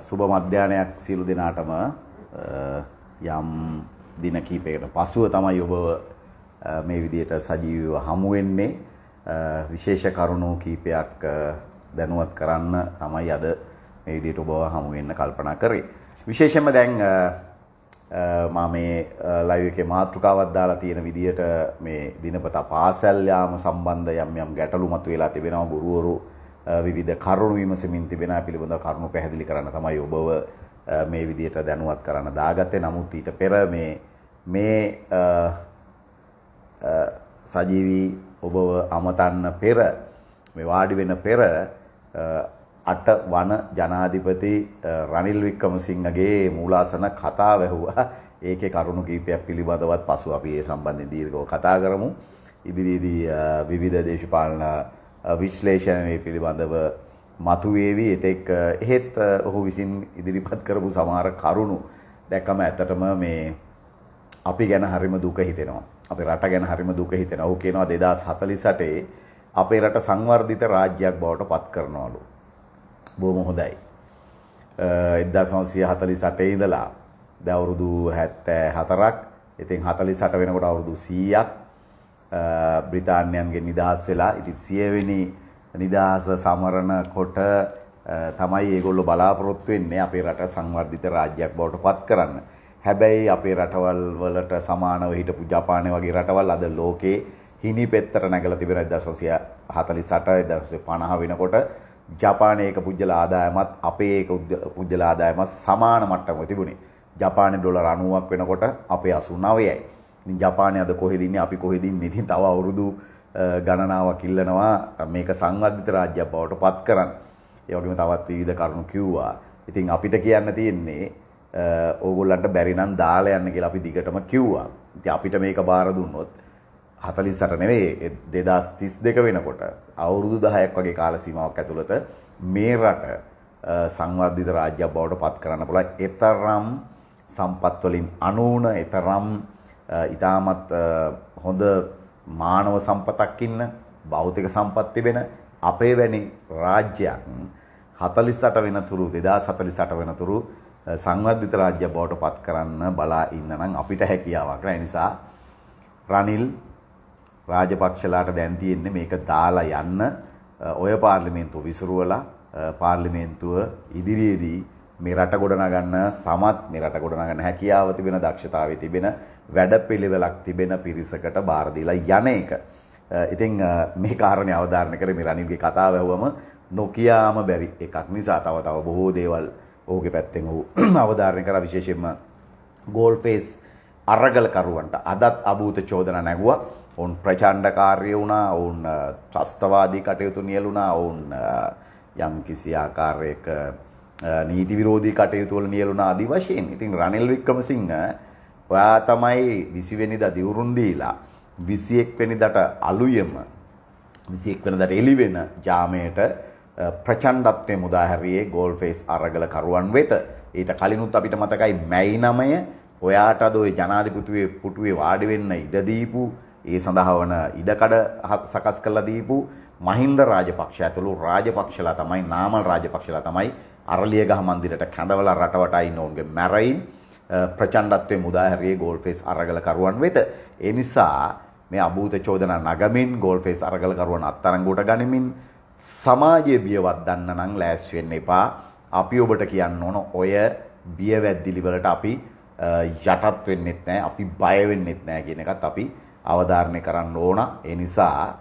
සුබ මධ්‍යානයක් සියලු දෙනාටම යම් දින කීපයකට පසුව තමයි ඔබ මේ විදිහට සජීවීව හමු වෙන්නේ විශේෂ කරුණෝ කීපයක් දැනුවත් කරන්න තමයි අද මේ විදිහට ඔබව හමු වෙන්න කල්පනා කරේ විශේෂයෙන්ම දැන් මම මේ ලයිව් එකේ මාතෘකාවක් දාලා තියෙන විදිහට මේ දිනපතා පාසල් යාම සම්බන්ධ යම් යම් ගැටලු මතුවලා තිබෙනවා ගුරුවරු විවිධ කරුණු විමසමින් තිබෙන පිළිබඳව කරුණු පැහැදිලි කරන්න තමයි ඔබව මේ විදිහට දැනුවත් කරන්න දාගත්තේ. නමුත් ඊට පෙර මේ මේ සජීවී ඔබව අමතන්න පෙර මේ වාඩි වෙන පෙර අට වන ජනාධිපති රනිල් වික්‍රමසිංහගේ මූලාසන කතා වැහුවා. ඒකේ කරුණු කීපයක් පිළිබඳවත් පසු අපි ඒ සම්බන්ධයෙන් දීර්ඝව කතා කරමු. ඉදිරියේදී විවිධ දේශපාලන විශ්ලේෂණය පිළිබඳව මතුවේවි එතෙක් එහෙත් ඔහු විසින් ඉදිරිපත් කරපු සමහර කරුණු දැකම ඇත්තටම මේ අපි ගැන හරිම දුක හිතෙනවා. අපේ රට ගැන හරිම දුක හිතෙනවා. ඔහු කියනවා 2048 අපේ රට සංවර්ධිත රාජ්‍යයක් බවට පත් කරනවලු. බොහොම හොඳයි. 1948 ඉඳලා දැන් අවුරුදු 74ක්. ඉතින් 48 වෙනකොට අවුරුදු 100ක් බ්‍රිතාන්‍යයන්ගේ නිදහස් වෙලා ඉති සියවෙනි නිදහස සමරණ කොට තමයි ඒගොල්ලො බලාපොරොත්තු වෙන්නේ අපේ රට සංවර්ධිත රාජ්‍යයක් බවට පත් කරන්න. හැබැයි අපේ රටවල් වලට සමානව හිටපු ජපානය වගේ රටවල් අද ලෝකේ හිනි පෙත්තර නැගල තිබෙන දසසිය හතලි සටය දසේ පණහ වෙනකොට ජපානයක පුද්ජල ආදායමත් අපේ ඒක පුද්ජල ආදායමත් සමාන මට්ටම තිබුණේ ජපානය ඩොලර අනුවක් වෙනකොට අපේ අසු නවයයි. ජපානය අද කොහෙදන්නේ අපි කොහෙදින් ඉතින් තව අවුරුදු ගණනාවක් ඉල්ලනවා මේක සංවර්ධිත රාජ්‍යයක් බවට පත් කරන්න. ඒ වගේම තවත් විවිධ කරුණු කිව්වා. ඉතින් අපිට කියන්න තියෙන්නේ ඕගොල්ලන්ට බැරි නම් දාලා යන්න කියලා අපි දිගටම කිව්වා. ඉතින් අපිට මේක බාර දුන්නොත් 48 නෙවෙයි 2032 වෙනකොට අවුරුදු 10ක් වගේ කාල සීමාවක් ඇතුළත මේ රට සංවර්ධිත රාජ්‍යයක් බවට පත් කරන්න පුළුවන්. ඒතරම් සම්පත් වලින් අනූන, ඒතරම් ඉතාමත් හොඳ මානව සම්පතක් ඉන්න භෞතික සම්පත් තිබෙන අපේ වැනි රාජ්‍යයක් 48 වෙනතුරු 2048 වෙනතුරු සංවර්ධිත රාජ්‍ය බවට පත් කරන්න බලා ඉන්න නම් අපිට හැකියාවක් නෑ නිසා රනිල් රාජපක්ෂලාට දැන් තියෙන්නේ මේක දාලා යන්න ඔය පාර්ලිමේන්තුව විසිරුවලා පාර්ලිමේන්තුව ඉදිරියේදී මේ රට ගොඩනගන්න සමත් මේ රට ගොඩනගන්න හැකියාව තිබෙන දක්ෂතාවය තිබෙන වැඩපිළිවෙලක් තිබෙන පිරිසකට බාර දීලා යන එක. ඉතින් මේ කාරණේ අවධාරණය කරේ මේ රනිල්ගේ කතාව ඇහුවම නොකියාම බැරි එකක් නිසා තව තව බොහෝ දේවල් ඕගේ පැත්තෙන් ඔහු අවධාරණය කරා විශේෂයෙන්ම ගෝල් ෆේස් අරගලකරුවන්ට අදත් අභූත චෝදනා නැගුවා. ඔවුන් ප්‍රචණ්ඩකාරය වුණා ඔවුන් ත්‍රස්තවාදී කටයුතු නියලුණා ඔවුන් යම් කිසි ආකාරයක නීති විරෝධී කටයුතු වල නියලුණා ආදි වශයෙන්. ඉතින් රනිල් වික්‍රමසිංහ ඔයා තමයි 20 වෙනිදා දිවුරුන් දීලා 21 වෙනිදාට අලුයම 21 වෙනිදාට එළි වෙන ජාමයට ප්‍රචණ්ඩත්වයේ මුදා හැරියේ ගෝල් ෆේස් අරගල කරුවන් වෙත ඊට කලිනුත් අපිට මතකයි මැයි 9 ඔයාටද ওই ජනාධිපතිතුවේ පුටුවේ වාඩි වෙන්න ඉඩ දීපු ඒ සඳහා වන ඉඩකඩ සකස් කරලා දීපු මහින්ද රාජපක්ෂ ඇතුළු රාජපක්ෂලා තමයි නාමල් රාජපක්ෂලා තමයි අරලියගහ මන්දිරට කැඳවලා රටවටා ඉන්න ඔවුන්ගේ මැරයින් ප්‍රචණ්ඩත්වය මුදාහැරේ ගෝල්ෆෙස් අරගලකරුවන් වෙත. එනිසා මේ අභූත චෝදන නගමින් ගෝල්ෆෙස් අරගලකරුවන් අත්තරංගුවට ගනිමින් සමාජය බියවත් දන්න නම් ලෑස්වෙන්න එපා අපි ඔබට කියන්න ඕන ඔය බියවැද්දිලිවලට අපි යටත් වෙන්නෙත් නෑ අපි බය වෙන්නෙත් නෑ කියන එකත් අපි අවධාරණය කරන්න ඕන. ඒ නිසා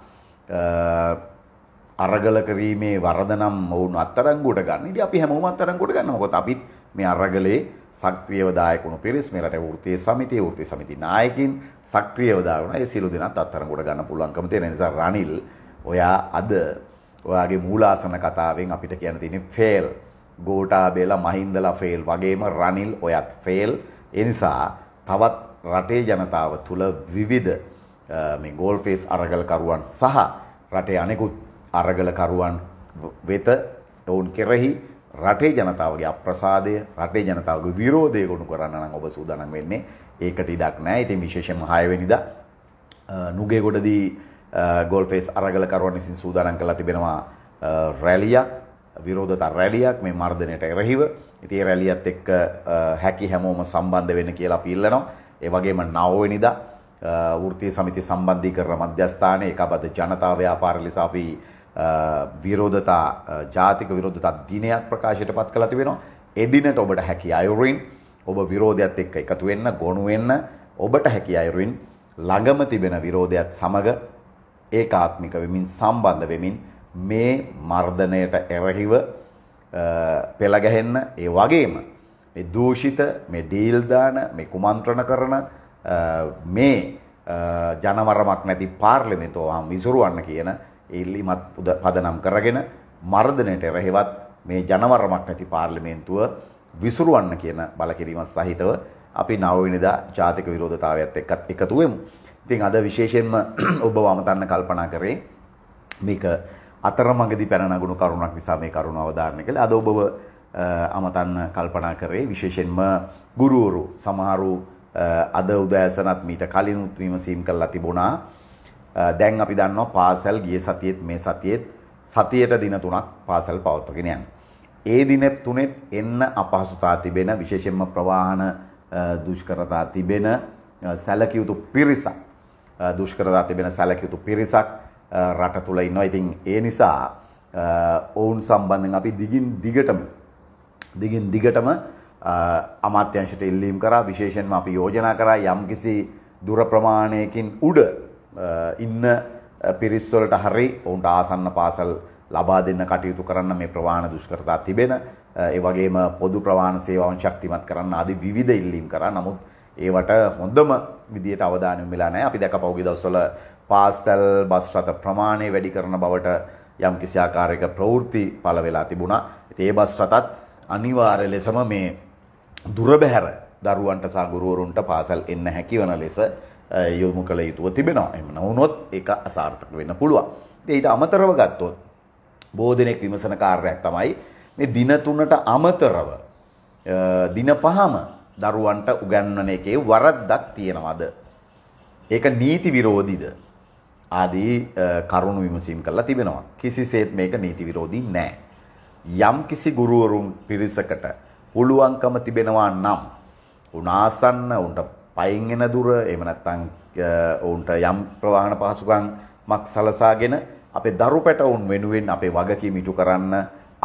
අරගල කිරීමේ වරදනම් ඔවුන් අත්තරංගුවට ගන්න. ඉතින් අපි හැමෝම අත්තරංගුවට ගන්න. මොකද අපිත් මේ අරගලේ සක්‍රියව දායක වුණු පිරිස් මේ රටේ වෘත්තීය සමිතියේ වෘත්තීය සමිති නායකින් සක්‍රියව දාගුණා. ඒ සියලු දෙනාත් අත්තරඟුඩ ගන්න පුළුවන්කම තියෙන නිසා රනිල් ඔයා අද ඔයාගේ මූලාසන කතාවෙන් අපිට කියන්න තියෙන්නේ ෆේල්. ගෝටාබේලා මහින්දලා ෆේල් වගේම රනිල් ඔයත් ෆේල්. ඒ නිසා තවත් රටේ ජනතාව තුළ විවිධ මේ ගෝල් ෆේස් අරගලකරුවන් සහ රටේ අනෙකුත් අරගලකරුවන් වෙත ඔවුන් කෙරෙහි රටේ ජනතාවගේ අප්‍රසාදය රටේ ජනතාවගේ විරෝධය ගොනු කරන්න නම් ඔබ සූදානම් වෙන්නේ ඒකට ඉඩක් නැහැ. ඉතින් විශේෂයෙන්ම 6 වෙනිදා නුගේගොඩදී ගෝල්ෆේස් අරගලකරුවන් විසින් සූදානම් කරලා තිබෙනවා රැලියක් විරෝධතා රැලියක් මේ මර්ධනයට එරෙහිව. ඉතින් ඒ රැලියත් එක්ක හැකි හැමෝම සම්බන්ධ වෙන්න කියලා අපි ඉල්ලනවා. ඒ වගේම 9 වෙනිදා වෘත්තීය සමිති සම්බන්ධීකරණ මධ්‍යස්ථානයේ එකපද ජනතා ව්‍යාපාර ලෙස අපි විරෝධතා ජාතික විරෝධතා දිනයක් ප්‍රකාශයට පත් කළා තිබෙනවා. එදිනට ඔබට හැකි අයුරින් ඔබ විරෝධයත් එක්ක එකතු වෙන්න, ගොනු වෙන්න ඔබට හැකි අයුරින් ළඟම තිබෙන විරෝධයත් සමග ඒකාත්මික වෙමින් සම්බන්ධ වෙමින් මේ මර්ධනයට එරහිව පෙළ ගැහෙන්න ඒ වගේම මේ දූෂිත මේ ඩීල් දාන මේ කුමන්ත්‍රණ කරන මේ ජනවරමක් නැති පාර්ලිමේන්තුව වහම් විසුරුවන්න කියන ඉල්ලීමත් පදනම් කරගෙන මර්ධනයට එරෙහිවත් මේ ජනවරමක් නැති පාර්ලිමේන්තුව විසුරුවන්න කියන බලකිරීම සහිතව අපි නවවිනිදා ජාතික විරෝධතාවයත් එක්කත් එකතු වෙමු. ඉතින් අද විශේෂයෙන්ම ඔබ වමතන්න කල්පනා කරේ මේක අතරමඟදී පැන නගුණු කරුණක් නිසා මේ කරුණ අවධාරණය කළේ. අද ඔබව අමතන්න කල්පනා කරේ විශේෂයෙන්ම ගුරුවරු සමහරු අද උදෑසනත් මීට කලින් උත්වීම සීම් කරලා තිබුණා. දැන් අපි දන්නවා පාසල් ගිය සතියේත් මේ සතියේත් සතියට දින තුනක් පාසල් පවත්වගෙන යනවා. ඒ දින තුනෙත් එන්න අපහසුතා තිබෙන විශේෂයෙන්ම ප්‍රවාහන දුෂ්කරතා තිබෙන සැලකිය යුතු පිරිසක් දුෂ්කරතා තිබෙන සැලකිය යුතු පිරිසක් රට තුල ඉන්නවා. ඉතින් ඒ නිසා ඔවුන් සම්බන්ධයෙන් අපි දිගින් දිගටම දිගින් දිගටම අමාත්‍යංශයට ඉල්ලීම් කරා විශේෂයෙන්ම අපි යෝජනා කරා යම්කිසි දුර ප්‍රමාණයකින් උඩ ඉන්න පිරිස්වලට හරි ඔවුන්ට ආසන්න පාසල් ලබා දෙන්න කටයුතු කරන්න මේ ප්‍රවාහන දුෂ්කරතා තිබෙන ඒ වගේම පොදු ප්‍රවාහන සේවාවන් ශක්තිමත් කරන්න ආදී විවිධ ඉල්ලීම් කරා. නමුත් ඒවට හොඳම විදියට අවධානය යොමු වෙලා නැහැ. අපි දැක්ක පහුගිය දවස්වල පාසල් බස් රථ ප්‍රමාණය වැඩි කරන බවට යම් කිසි ආකාරයක ප්‍රවෘත්ති පළ වෙලා තිබුණා. ඒ බස් රථත් අනිවාර්ය ලෙසම මේ දුරබැහැර දරුවන්ට සහ ගුරුවරුන්ට පාසල් එන්න හැකි වන ලෙස යොමු කළ යුතුව තිබෙනවා. එහෙම නොවුනොත් ඒක අසාර්ථක වෙන්න පුළුවන්. ඊට අමතරව ගත්තොත් බොහෝ දෙනෙක් විමසන කාර්යයක් තමයි මේ දින තුනට අමතරව දින පහම දරුවන්ට උගන්වන එකේ වරද්දක් තියනවාද? ඒක නීති විරෝධීද? ආදී කරුණු විමසීම් කරලා තිබෙනවා. කිසිසේත් මේක නීති විරෝධී නෑ. යම් කිසි ගුරුවරුන් පිරිසකට පුළුවන්කම තිබෙනවා නම් උනාසන්න උන්ට පයින් එන දුර එහෙම නැත්නම් ඔවුන්ට යම් ප්‍රවාහන පහසුකම් මක් සලසාගෙන අපේ දරු පැටවුන් වෙනුවෙන් අපේ වගකීම් ඉටු කරන්න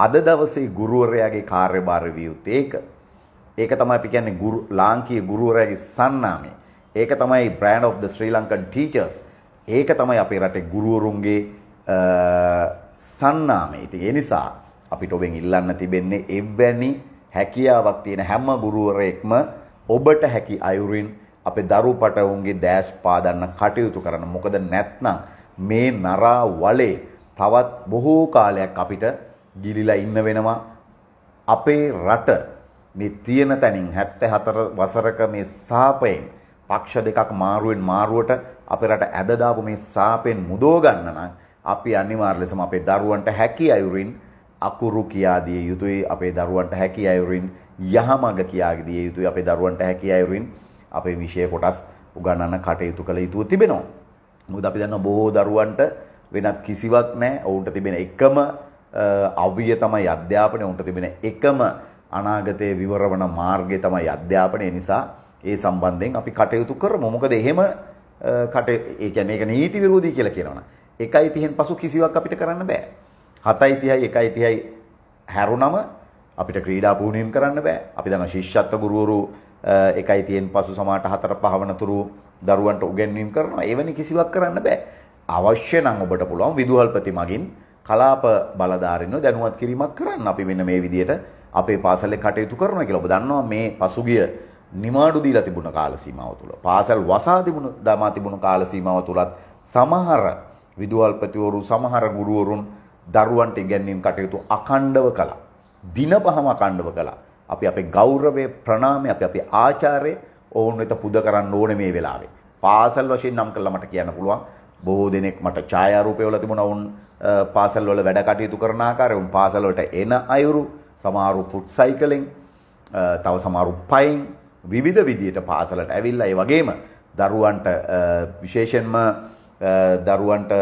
අද දවසේ ගුරුවරයාගේ කාර්යභාරය විය යුත්තේ ඒක. ඒක තමයි අපි කියන්නේ ගුරු ලාංකීය ගුරුවරයාගේ සන්නාමය. ඒක තමයි brand of the Sri Lankan teachers. ඒක තමයි අපේ රටේ ගුරුවරුන්ගේ සන්නාමය. ඉතින් ඒ නිසා අපිට ඔබෙන් ඉල්ලන්න තිබෙන්නේ එවැනි හැකියාවක් තියෙන හැම ගුරුවරයෙක්ම ඔබට හැකි අයුරින් අපේ දරුපට උන්ගේ දැස් පාදන්න කටයුතු කරන්න. මොකද නැත්නම් මේ නරා වලේ තවත් බොහෝ කාලයක් අපිට ගිලිලා ඉන්න වෙනවා. අපේ රට මේ තියෙන තැනින් 74 වසරක මේ සාපයෙන් පක්ෂ දෙකක් මාරුවෙන් මාරුවට අපේ රට ඇද දාපු මේ සාපෙන් මුදව ගන්න නම් අපි අනිවාර්ය ලෙසම අපේ දරුවන්ට හැකි අයුරින් අකුරු කියා දිය යුතුයි අපේ දරුවන්ට හැකි අයුරින් යහමඟ කියා දිය යුතුයි අපේ දරුවන්ට හැකි අයුරින් අපේ විෂය කොටස් උගන්නන්න කටයුතු කළ යුතුව තිබෙනවා. මුද අපි දන්න බොහෝ දරුවන්ට වෙනත් කිසිවක් නෑ ඔවුන්ට තිබෙන එකම අවිය තමයි අධ්‍යාපනය ඔවුන්ට තිබෙන එකම අනාගතය විවරවන මාර්ගය තමයි අධ්‍යාපනය නිසා ඒ සම්බන්ධයෙන් අපි කටයුතු කරමු. මොකද එහෙම කට ඒ කියන්නේ ඒක නීති විරෝධී කියලා කියනවනේ. 1.30න් පසු කිසිවක් අපිට කරන්න බෑ. 7.30යි 1.30යි හැරුණම අපිට ක්‍රීඩා පුහුණුවීම් කරන්න බෑ. අපි දන්නවා ශිෂ්‍යත්ව ගුරුවරු එකයි තියෙන පසු සමාට හතර පහ වනතුරු දරුවන්ට උගන්වීම් කරනවා. එවැනි කිසිවක් කරන්න බෑ. අවශ්‍ය නම් ඔබට පුළුවන් විදුහල්පති මගින් කලාප බලධාරීන්ව දැනුවත් කිරීමක් කරන්න. අපි මෙන්න මේ විදිහට අපේ පාසලේ කටයුතු කරනවා කියලා. ඔබ දන්නවා මේ පසුගිය නිමාඩු දීලා තිබුණ කාල සීමාව තුල. පාසල් වසා තිබුණ දමා තිබුණ කාල සීමාව තුලත් සමහර විදුහල්පතිවරු සමහර ගුරුවරුන් දරුවන්ට ඉගැන්වීම් කටයුතු අකණ්ඩව කළා. දින පහම අකණ්ඩව කළා. අපි අපේ ගෞරවය ප්‍රණාමය අපි අපේ ආචාරය ඕන් වෙත පුද කරන්න ඕනේ මේ වෙලාවේ. පාසල් වශයෙන් නම් කළා මට කියන්න පුළුවන්. බොහෝ දෙනෙක් මට ඡායාරූපය වල තිබුණා උන් පාසල් වල වැඩ කටයුතු කරන ආකාරය උන් පාසල් වලට එන අයුරු සමහරු ෆුට් සයිකලින් තව සමහරු පයින් විවිධ විදියට පාසලට ඇවිල්ලා ඒ වගේම දරුවන්ට විශේෂයෙන්ම දරුවන්ට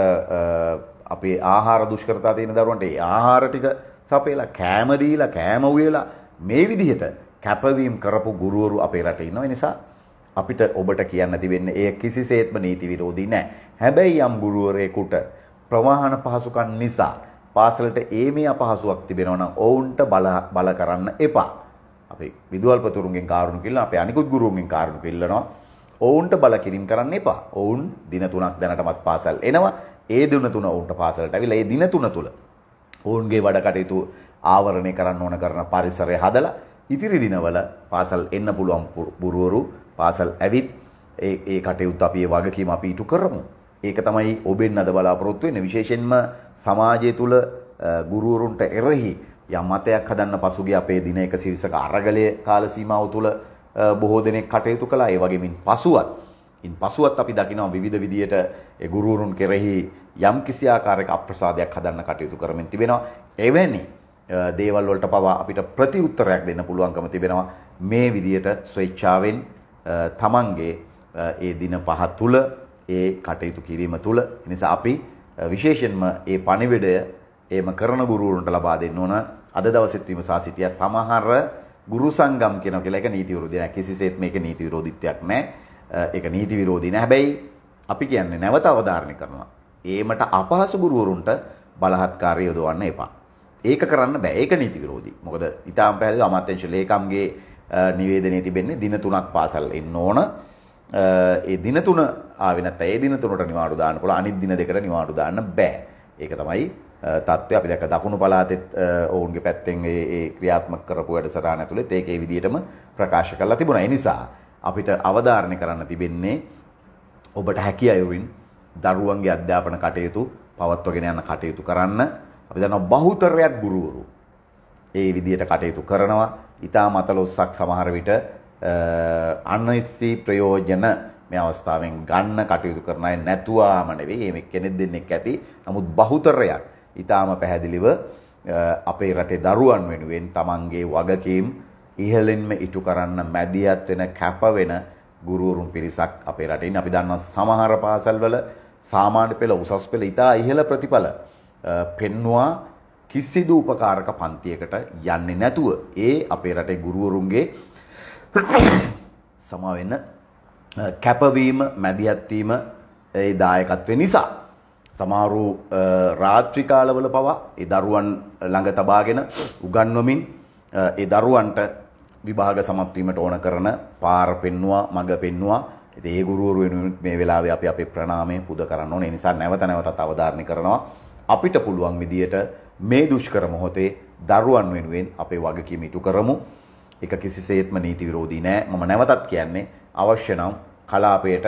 අපේ ආහාර දුෂ්කරතා තියෙන දරුවන්ට ඒ ආහාර ටික සපයලා කෑම දීලා කෑම උයලා මේ විදිහට කැපවීම් කරපු ගුරුවරු අපේ රටේ ඉන්නවා. ඒ නිසා අපිට ඔබට කියන්න ඇති වෙන්නේ ඒ කිසිසේත්ම නීති විරෝධී නෑ. හැබැයි යම් ගුරුවරයෙකුට ප්‍රවාහන පහසුකම් නිසා පාසලට ඒමේ අපහසුාවක් තිබෙනවා නම් ඔවුන්ට බල බල කරන්න එපා. අපි විදුහල්පතුරුන්ගෙන් කාරුණු කිල්ලන අපේ අනිකුත් ගුරුවරුන්ගෙන් කාරුණු කිල්ලනවා. ඔවුන්ට බල කිරීම කරන්න එපා. ඔවුන් දින තුනක් දැනටමත් පාසල් එනවා. ඒ දින තුන ඔවුන්ට පාසලට ඇවිල්ලා ඒ දින තුන තුල ඔවුන්ගේ වැඩ කටයුතු ආවරණය කරන්න ඕන කරන පරිසරය හදලා ඉතිරි දිනවල පාසල් එන්න පුළුවන් පුරවරු පාසල් ඇවිත් ඒ ඒ කටයුතු අපි ඒ වගකීම අපි ඉටු කරමු. ඒක තමයි ඔබෙන් අද බලාපොරොත්තු වෙන්නේ විශේෂයෙන්ම සමාජය තුල ගුරුවරුන්ට එරෙහි යම් මතයක් හදන්න පසුගිය අපේ දින 120ක අරගලයේ කාල සීමාව තුල බොහෝ දෙනෙක් කටයුතු කළා. ඒ වගේමින් පසුවත් ඉන් පසුවත් අපි දකිනවා විවිධ විදියට ගුරුවරුන් කෙරෙහි යම් කිසි ආකාරයක අප්‍රසාදයක් හදන්න කටයුතු කරමින් තිබෙනවා. එවැනි දේවල් වලට පවා අපිට ප්‍රතිඋත්තරයක් දෙන්න පුළුවන්කම තිබෙනවා මේ විදියට ස්වේච්ඡාවෙන් තමන්ගේ ඒ දින පහ තුල ඒ කටයුතු කිරීම තුල නිසා අපි විශේෂයෙන්ම ඒ පණිවිඩය එහෙම කරන ගුරුවරුන්ට ලබා දෙන්න ඕන අද දවසෙත් විමසා සිටිය සමහර ගුරු සංගම් කියනවා කියලා ඒක නීති විරෝධී නෑ කිසිසේත් මේක නීති විරෝධීත්වයක් නෑ ඒක නීති විරෝධී නෑ හැබැයි අපි කියන්නේ නැවත අවධාරණය කරනවා ඒමට අපහසු ගුරුවරුන්ට බලහත්කාරය යොදවන්න එපා ඒක කරන්න බෑ. ඒක නීති විරෝධී. මොකද ඊටාම් පැහැදිලිව අමාත්‍යංශ ලේකම්ගේ නිවේදනයේ තිබෙන්නේ දින තුනක් පාසල් එන්න ඕන. ඒ දින තුන ආවේ නැත්නම් ඒ දින තුනට නිවාඩු දාන්න පුළුවන්. අනිත් දින දෙකට නිවාඩු දාන්න බෑ. ඒක තමයි තත්ත්වය අපි දැක්ක දකුණු පළාතෙත් ඔවුන්ගේ පැත්තෙන් ඒ ඒ ක්‍රියාත්මක කරපු වැඩසටහන ඇතුළේ ඒක ඒ විදිහටම ප්‍රකාශ කරලා තිබුණා. ඒ නිසා අපිට අවධාරණය කරන්න තිබෙන්නේ ඔබට හැකි අයුරින් දරුවන්ගේ අධ්‍යාපන කටයුතු පවත්වගෙන යන කටයුතු කරන්න අපි දන්නවා බහුතරයක් ගුරුවරු ඒ විදිහට කටයුතු කරනවා. ඊටාම අතලොස්සක් සමහර විට අනයිසි ප්‍රයෝජන මේ අවස්ථාවෙන් ගන්න කටයුතු කරන අය නැතුවාම නෙවෙයි. මේ කෙනෙක් දෙන්නෙක් ඇති. නමුත් බහුතරයක් ඊටාම පැහැදිලිව අපේ රටේ දරුවන් වෙනුවෙන් Tamanගේ වගකීම් ඉහළින්ම ඉටු කරන්න මැදිහත් වෙන කැප වෙන ගුරුවරුන් පිරිසක් අපේ රටේ ඉන්නේ. අපි දන්නවා සමහර පාසල්වල සාමාන්‍ය පෙළ උසස් පෙළ ඉතා ඉහළ ප්‍රතිඵල පෙන්වා කිසිදු උපකාරක පන්තියකට යන්නේ නැතුව ඒ අපේ රටේ ගුරුවරුන්ගේ සමා වෙන්න කැපවීම මැදිහත් වීම ඒ දායකත්වය නිසා සමහරු රාත්‍රී කාලවල පවා ඒ දරුවන් ළඟ තබාගෙන උගන්වමින් ඒ දරුවන්ට විභාග සමත් වීමට ඕන කරන පාර පෙන්නවා මඟ පෙන්නවා ඉතින් ඒ ගුරුවරු වෙනුවෙන් මේ වෙලාවේ අපි අපේ ප්‍රණාමය පුද කරන්න ඕනේ. ඒ නිසා නැවත නැවතත් අවධාරණය කරනවා. අපිට පුළුවන් විදියට මේ දුෂ්කර මොහොතේ දරුවන් වෙනුවෙන් අපේ වගකීම ඉටු කරමු. එක කිසිසේත්ම නීති විරෝධී නෑ. මම නැවතත් කියන්නේ අවශ්‍ය නම් කලාපයට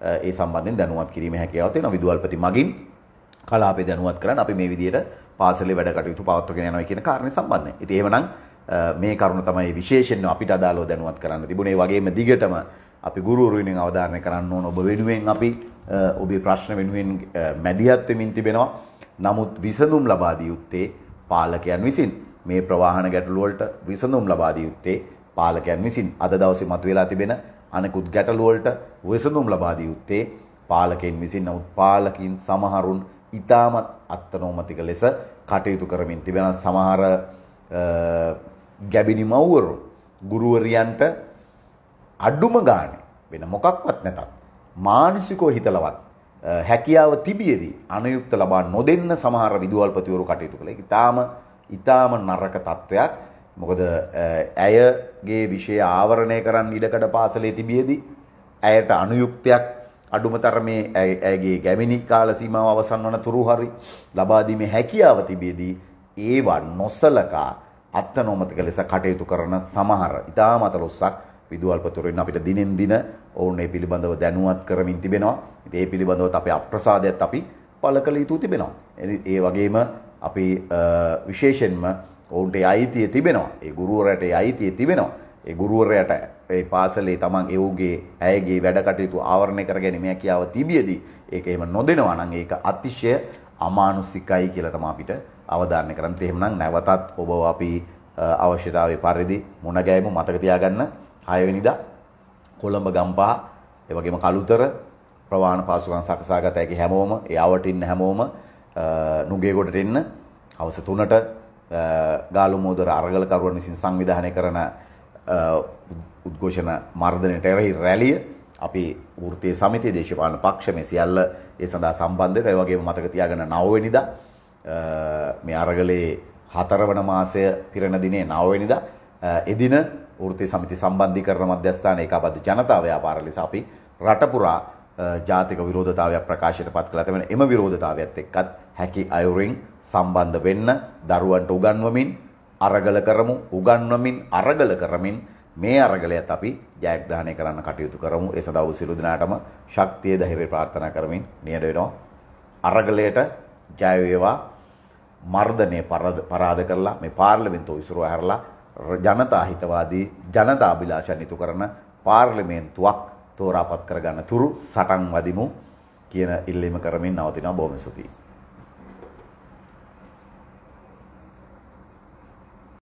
ඒ සම්බන්ධයෙන් දැනුවත් කිරීමේ හැකියාව තියෙනවා විදුහල්පති මගින් කලාපේ දැනුවත් කරන්න අපි මේ විදියට පාසලේ වැඩ කටයුතු පවත්වගෙන යනවා කියන කාරණේ සම්බන්ධයෙන්. ඉතින් එහෙමනම් මේ කරුණ තමයි විශේෂයෙන්ම අපිට අදාළව දැනුවත් කරන්න තිබුණේ. වගේම දිගටම අපි ගුරුවරු වෙනුවෙන් අවධාරණය කරන්න ඕන ඔබ වෙනුවෙන් අපි ඔබේ ප්‍රශ්න වෙනුවෙන් මැදිහත් වෙමින් තිබෙනවා. නමුත් විසඳුම් ලබා දිය යුත්තේ පාලකයන් විසින්. මේ ප්‍රවාහන ගැටලු වලට විසඳුම් ලබා දිය යුත්තේ පාලකයන් විසින්. අද දවසේ මතුවලා තිබෙන අනෙකුත් ගැටලු වලට විසඳුම් ලබා දිය යුත්තේ පාලකයන් විසින්. නමුත් පාලකින් සමහරුන් ඉතාමත් අත්තනෝමතික ලෙස කටයුතු කරමින් තිබෙන සමහර ගැබිනි මව්වරු ගුරුවරියන්ට අඩුම ගානේ වෙන මොකක්වත් නැතත් මානසිකව හිතලවත් හැකියාව තිබියදී අනුයුක්ත ලබා නොදෙන්න සමහර විදුහල්පතිවරු කටයුතු කළේ. ඊටාම ඊටාම නරක තත්වයක්. මොකද ඇයගේ විෂය ආවරණය කරන්න ඉඩකඩ පාසලේ තිබියදී ඇයට අනුයුක්තයක් අඩුම තරමේ ඇගේ ගැමිණි කාල සීමාව අවසන් වන තුරු හරි ලබා දීමේ හැකියාව තිබෙදී ඒවා නොසලකා අත්නොමතික ලෙස කටයුතු කරන සමහර ඉතාමත ලොස්සක් විදුහල්පතුරින් අපිට දිනෙන් දින ඔවුන් ඒ පිළිබඳව දැනුවත් කරමින් තිබෙනවා. ඉතින් ඒ පිළිබඳවත් අපේ අප්‍රසාදයත් අපි පළ කළ යුතු තිබෙනවා. ඒ වගේම අපි විශේෂයෙන්ම ඔවුන්ට අයිතිය තිබෙනවා. ඒ ගුරුවරයාට අයිතිය තිබෙනවා. ඒ ගුරුවරයාට ඒ පාසලේ තමන් එවුගේ ඇයගේ වැඩ කටයුතු ආවරණය කර ගැනීම හැකියාව තිබියදී ඒක එහෙම නොදෙනවා නම් ඒක අතිශය අමානුෂිකයි කියලා තමයි අපිට අවධාරණය කරන්න. එහෙමනම් නැවතත් ඔබ අපි අවශ්‍යතාවයේ පරිදි මුණ ගැයීම මතක තියාගන්න 6 වෙනිදා කොළඹ ගම්පහ, ඒ වගේම කළුතර ප්‍රවාහන පාසුකම් සකසාගත හැකි හැමෝම, ඒ අවට ඉන්න හැමෝම නුගේගොඩට එන්න හවස 3ට ගාලු මෝදර අරගල කරුවන් විසින් සංවිධානය කරන උද්ඝෝෂණ මර්ධනයට එරෙහි රැළිය අපි වෘත්තීය සමිතිය දේශපාලන පක්ෂ මේ සියල්ල ඒ සඳහා සම්බන්ධ වෙනවා. ඒ වගේම මතක තියාගන්න 9 වෙනිදා මේ අරගලේ හතරවන මාසය පිරෙන දිනේ 9 වෙනිදා එදින වෘත්ති සමිති සම්බන්ධීකරණ මධ්‍යස්ථාන ඒකාබද්ධ ජනතා ව්‍යාපාර ලෙස අපි රට පුරා ජාතික විරෝධතාවයක් ප්‍රකාශයට පත් කළා. එතමන එම විරෝධතාවයත් එක්කත් හැකි අයුරින් සම්බන්ධ වෙන්න දරුවන්ට උගන්වමින් අරගල කරමු, උගන්වමින් අරගල කරමින් මේ අරගලයත් අපි ජයග්‍රහණය කරන්න කටයුතු කරමු. ඒ සඳහා වූ සියලු දෙනාටම ශක්තිය ධෛර්යය ප්‍රාර්ථනා කරමින් නියඩ වෙනවා. අරගලයට ජය වේවා. මර්ධනය පරාද කරලා මේ පාර්ලිමේන්තුව ඉසුරුව හැරලා ජනතා හිතවාදී ජනතාභිලාෂයන් ඉටු කරන පාර්ලිමේන්තුවක් තෝරාපත් කරගන්න තුරු සටන් වදිමු කියන ඉල්ලීම කරමින් නවතිනවා බොහොම ස්තුතියි